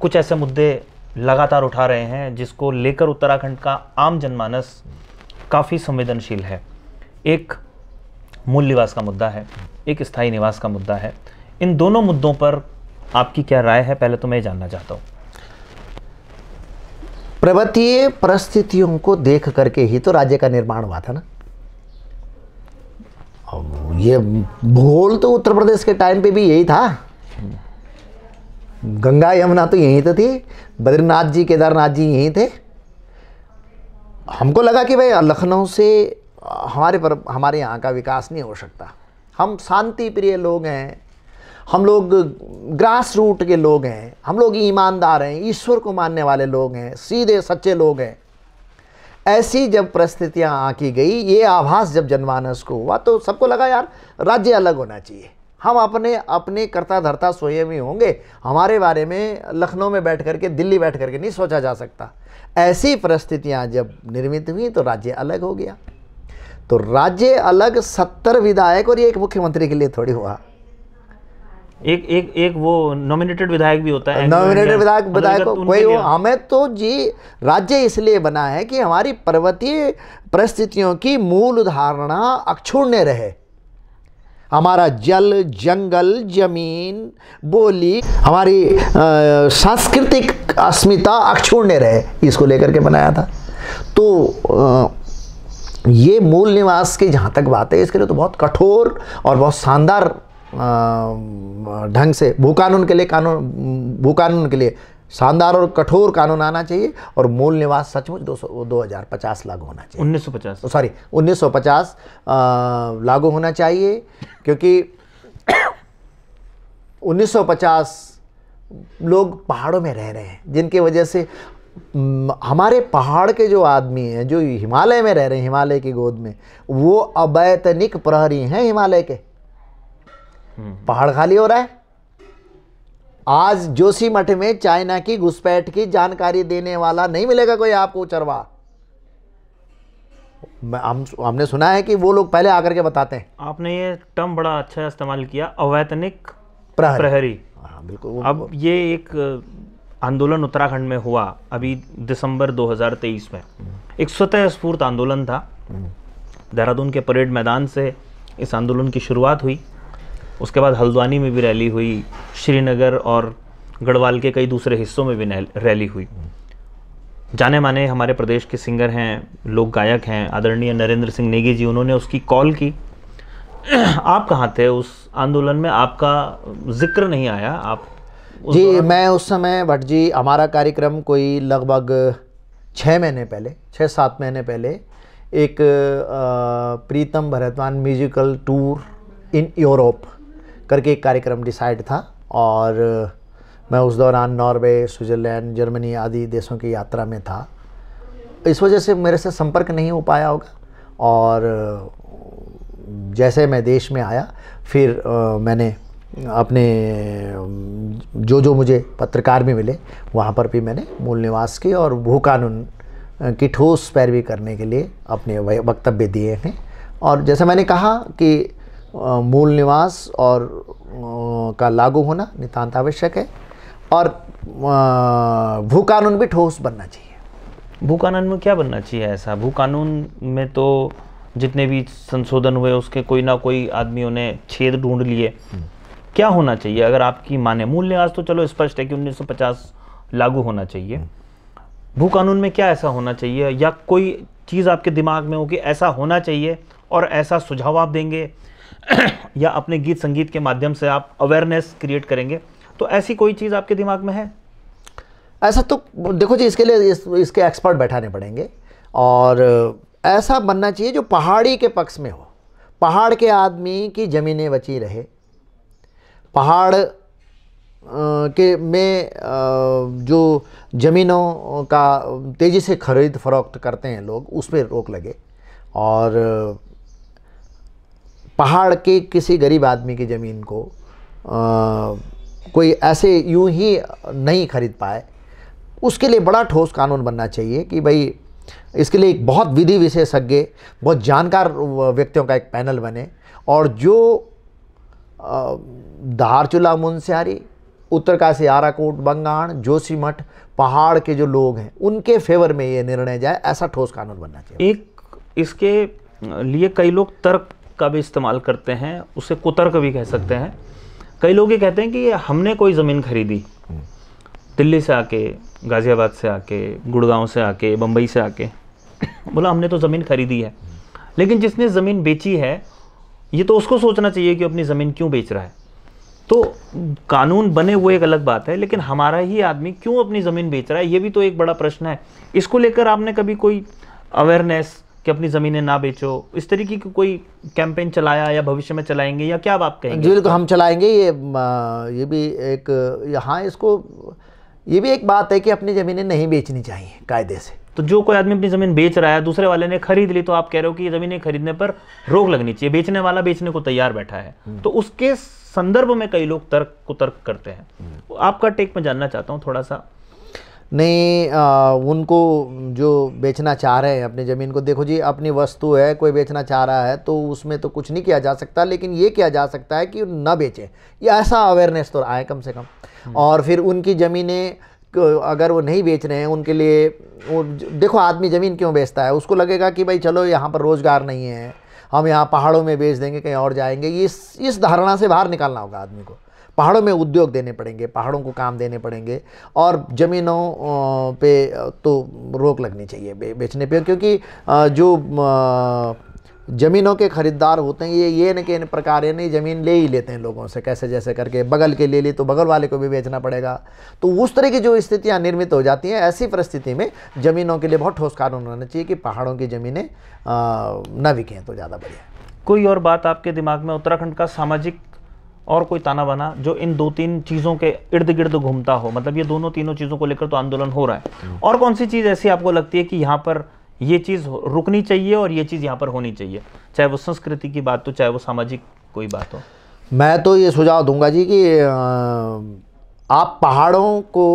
कुछ ऐसे मुद्दे लगातार उठा रहे हैं जिसको लेकर उत्तराखंड का आम जनमानस काफ़ी संवेदनशील है एक मूल निवास का मुद्दा है एक स्थायी निवास का मुद्दा है इन दोनों मुद्दों पर आपकी क्या राय है पहले तो मैं जानना चाहता हूँ पर्वतीय परिस्थितियों को देख करके ही तो राज्य का निर्माण हुआ था ना ये भूगोल तो उत्तर प्रदेश के टाइम पे भी यही था गंगा यमुना तो यहीं तो थी बद्रीनाथ जी केदारनाथ जी यहीं थे हमको लगा कि भाई लखनऊ से हमारे पर हमारे यहाँ का विकास नहीं हो सकता हम शांति प्रिय लोग हैं हम लोग ग्रास रूट के लोग हैं हम लोग ईमानदार हैं ईश्वर को मानने वाले लोग हैं सीधे सच्चे लोग हैं ऐसी जब परिस्थितियाँ आकी गई ये आभास जब जनमानस को हुआ तो सबको लगा यार राज्य अलग होना चाहिए हम अपने अपने कर्ता धरता सोए ही होंगे हमारे बारे में लखनऊ में बैठ करके दिल्ली बैठ करके नहीं सोचा जा सकता ऐसी परिस्थितियां जब निर्मित हुई तो राज्य अलग हो गया तो राज्य अलग सत्तर विधायक और ये एक मुख्यमंत्री के लिए थोड़ी हुआ एक एक एक वो नॉमिनेटेड विधायक भी होता है नॉमिनेटेड विधायक विधायक तो तो कोई हो हमें तो जी राज्य इसलिए बना है कि हमारी पर्वतीय परिस्थितियों की मूल उदाहरणा अक्षुण्य रहे हमारा जल जंगल जमीन बोली हमारी सांस्कृतिक अस्मिता अक्षुण्य रहे इसको लेकर के बनाया था तो आ, ये मूल निवास की जहाँ तक बात है इसके लिए तो बहुत कठोर और बहुत शानदार ढंग से भू कानून के लिए कानून भू कानून के लिए शानदार और कठोर कानून आना चाहिए और मूल निवास सचमुच दो सौ दो हज़ार पचास लागू होना चाहिए उन्नीस सौ पचास सॉरी उन्नीस सौ पचास लागू होना चाहिए क्योंकि उन्नीस सौ पचास लोग पहाड़ों में रह रहे हैं जिनके वजह से हमारे पहाड़ के जो आदमी हैं जो हिमालय में रह रहे हैं हिमालय की गोद में वो अवैतनिक प्रहरी हैं हिमालय के हम्म। पहाड़ खाली हो रहा है आज जोशी मठ में चाइना की घुसपैठ की जानकारी देने वाला नहीं मिलेगा कोई आपको चरवा हम हमने सुना है कि वो लोग पहले आकर के बताते हैं आपने ये टर्म बड़ा अच्छा इस्तेमाल किया अवैतनिक प्रहरी, प्रहरी। हाँ, बिल्कुल अब ये एक आंदोलन उत्तराखंड में हुआ अभी दिसंबर 2023 में एक स्वतः स्फूर्त आंदोलन था हम्म। देहरादून के परेड मैदान से इस आंदोलन की शुरुआत हुई उसके बाद हल्द्वानी में भी रैली हुई श्रीनगर और गढ़वाल के कई दूसरे हिस्सों में भी रैली हुई जाने माने हमारे प्रदेश के सिंगर हैं लोक गायक हैं आदरणीय नरेंद्र सिंह नेगी जी उन्होंने उसकी कॉल की आप कहाँ थे उस आंदोलन में आपका जिक्र नहीं आया आप जी मैं उस समय भट्ट जी हमारा कार्यक्रम कोई लगभग छः महीने पहले छः सात महीने पहले एक Pritam Bharatwan musical tour in Europe करके एक कार्यक्रम डिसाइड था और मैं उस दौरान नॉर्वे स्विट्ज़रलैंड जर्मनी आदि देशों की यात्रा में था इस वजह से मेरे से संपर्क नहीं हो पाया होगा और जैसे मैं देश में आया फिर आ, मैंने अपने जो जो मुझे पत्रकार भी मिले वहाँ पर भी मैंने मूल निवास की और भू कानून की ठोस पैरवी करने के लिए अपने वक्तव्य दिए हैं और जैसे मैंने कहा कि मूल निवास और का लागू होना नितांत आवश्यक है और भू कानून भी ठोस बनना चाहिए भू कानून में क्या बनना चाहिए ऐसा भू कानून में तो जितने भी संशोधन हुए उसके कोई ना कोई आदमियों ने छेद ढूंढ लिए हम्म। क्या होना चाहिए अगर आपकी माने मूल निवास तो चलो स्पष्ट है कि 1950 लागू होना चाहिए हम्म। भू कानून में क्या ऐसा होना चाहिए या कोई चीज़ आपके दिमाग में हो कि ऐसा होना चाहिए और ऐसा सुझाव आप देंगे या अपने गीत संगीत के माध्यम से आप अवेयरनेस क्रिएट करेंगे तो ऐसी कोई चीज़ आपके दिमाग में है ऐसा तो देखो जी इसके लिए इस, इसके एक्सपर्ट बैठाने पड़ेंगे और ऐसा बनना चाहिए जो पहाड़ी के पक्ष में हो पहाड़ के आदमी की ज़मीनें बची रहे पहाड़ के में जो ज़मीनों का तेज़ी से खरीद फरोख्त करते हैं लोग उस पर रोक लगे और पहाड़ के किसी गरीब आदमी की ज़मीन को आ, कोई ऐसे यूं ही नहीं खरीद पाए उसके लिए बड़ा ठोस कानून बनना चाहिए कि भाई इसके लिए एक बहुत विधि विशेषज्ञ बहुत जानकार व्यक्तियों का एक पैनल बने और जो धारचूला मुंसियारी उत्तरकाशी आराकोट बंगाण जोशीमठ पहाड़ के जो लोग हैं उनके फेवर में ये निर्णय जाए ऐसा ठोस कानून बनना चाहिए एक इसके लिए कई लोग तर्क का भी इस्तेमाल करते हैं उसे कुतर्क भी कह सकते हैं कई लोग ये कहते हैं कि हमने कोई ज़मीन खरीदी दिल्ली से आके गाज़ियाबाद से आके गुड़गांव से आके बम्बई से आके बोला हमने तो ज़मीन खरीदी है लेकिन जिसने ज़मीन बेची है ये तो उसको सोचना चाहिए कि अपनी ज़मीन क्यों बेच रहा है तो कानून बने हुए एक अलग बात है लेकिन हमारा ही आदमी क्यों अपनी ज़मीन बेच रहा है ये भी तो एक बड़ा प्रश्न है इसको लेकर आपने कभी कोई अवेयरनेस कि अपनी ज़मीनें ना बेचो इस तरीके की कोई कैंपेन चलाया या भविष्य में चलाएंगे या क्या आप कहेंगे बिल्कुल तो हम चलाएंगे ये ये भी एक यहाँ इसको ये भी एक बात है कि अपनी ज़मीनें नहीं बेचनी चाहिए कायदे से तो जो कोई आदमी अपनी ज़मीन बेच रहा है दूसरे वाले ने खरीद ली तो आप कह रहे हो कि ज़मीनें खरीदने पर रोक लगनी चाहिए बेचने वाला बेचने को तैयार बैठा है हम्म। तो उसके संदर्भ में कई लोग तर्क को तर्क करते हैं हम्म। आपका टेक मैं जानना चाहता हूँ थोड़ा सा नहीं आ, उनको जो बेचना चाह रहे हैं अपनी ज़मीन को देखो जी अपनी वस्तु है कोई बेचना चाह रहा है तो उसमें तो कुछ नहीं किया जा सकता लेकिन ये किया जा सकता है कि ना बेचें या ऐसा अवेयरनेस तो आए कम से कम हम्म। और फिर उनकी ज़मीनें अगर वो नहीं बेच रहे हैं उनके लिए वो देखो आदमी ज़मीन क्यों बेचता है उसको लगेगा कि भाई चलो यहाँ पर रोज़गार नहीं है हम यहाँ पहाड़ों में बेच देंगे कहीं और जाएंगे इस इस धारणा से बाहर निकालना होगा आदमी को पहाड़ों में उद्योग देने पड़ेंगे पहाड़ों को काम देने पड़ेंगे और ज़मीनों पे तो रोक लगनी चाहिए बे, बेचने पे क्योंकि जो ज़मीनों के ख़रीदार होते हैं ये ये न कि इन प्रकार ये नहीं ज़मीन ले ही लेते हैं लोगों से कैसे जैसे करके बगल के ले ली तो बगल वाले को भी बेचना पड़ेगा तो उस तरह की जो स्थितियाँ निर्मित हो जाती हैं ऐसी परिस्थिति में ज़मीनों के लिए बहुत ठोस कानून होना चाहिए कि पहाड़ों की ज़मीनें न बिकें तो ज़्यादा बढ़िया कोई और बात आपके दिमाग में उत्तराखंड का सामाजिक और कोई ताना बाना जो इन दो तीन चीज़ों के इर्द गिर्द घूमता हो मतलब ये दोनों तीनों चीज़ों को लेकर तो आंदोलन हो रहा है हम्म। और कौन सी चीज़ ऐसी आपको लगती है कि यहाँ पर ये चीज़ रुकनी चाहिए और ये चीज़ यहाँ पर होनी चाहिए चाहे वो संस्कृति की बात हो चाहे वो सामाजिक कोई बात हो मैं तो ये सुझाव दूंगा जी कि आप पहाड़ों को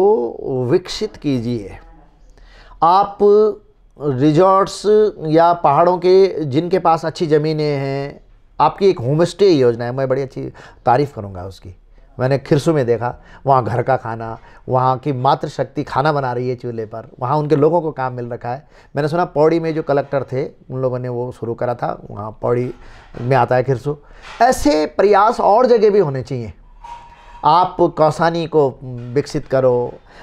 विकसित कीजिए आप रिजॉर्ट्स या पहाड़ों के जिनके पास अच्छी ज़मीनें हैं आपकी एक होम स्टे योजना है मैं बड़ी अच्छी तारीफ़ करूँगा उसकी मैंने खिरसू में देखा वहाँ घर का खाना वहाँ की मातृशक्ति खाना बना रही है चूल्हे पर वहाँ उनके लोगों को काम मिल रखा है मैंने सुना पौड़ी में जो कलेक्टर थे उन लोगों ने वो शुरू करा था वहाँ पौड़ी में आता है खिरसू ऐसे प्रयास और जगह भी होने चाहिए आप कौसानी को विकसित करो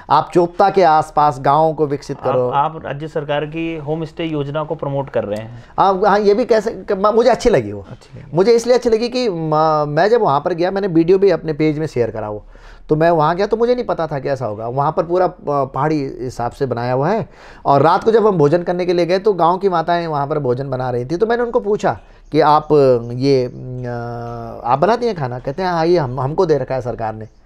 आप चोपता के आसपास गांवों को विकसित करो आप, आप राज्य सरकार की होम स्टे योजना को प्रमोट कर रहे हैं आप हाँ ये भी कैसे मुझे अच्छी लगी वो अच्छी मुझे इसलिए अच्छी लगी कि मैं जब वहाँ पर गया मैंने वीडियो भी अपने पेज में शेयर करा वो तो मैं वहाँ गया तो मुझे नहीं पता था कैसा होगा वहाँ पर पूरा पहाड़ी हिसाब से बनाया हुआ है और रात को जब हम भोजन करने के लिए गए तो गाँव की माताएँ वहाँ पर भोजन बना रही थी तो मैंने उनको पूछा कि आप ये आप बनाती हैं खाना कहते हैं हाँ ये हम हमको दे रखा है सरकार ने